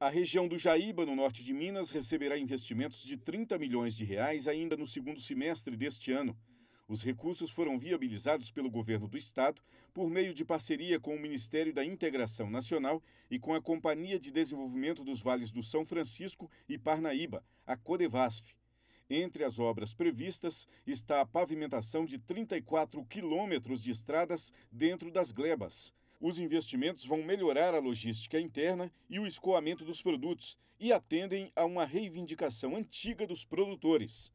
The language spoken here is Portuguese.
A região do Jaíba, no norte de Minas, receberá investimentos de 30 milhões de reais ainda no segundo semestre deste ano. Os recursos foram viabilizados pelo governo do estado por meio de parceria com o Ministério da Integração Nacional e com a Companhia de Desenvolvimento dos Vales do São Francisco e Parnaíba, a Codevasf. Entre as obras previstas está a pavimentação de 34 quilômetros de estradas dentro das glebas. Os investimentos vão melhorar a logística interna e o escoamento dos produtos e atendem a uma reivindicação antiga dos produtores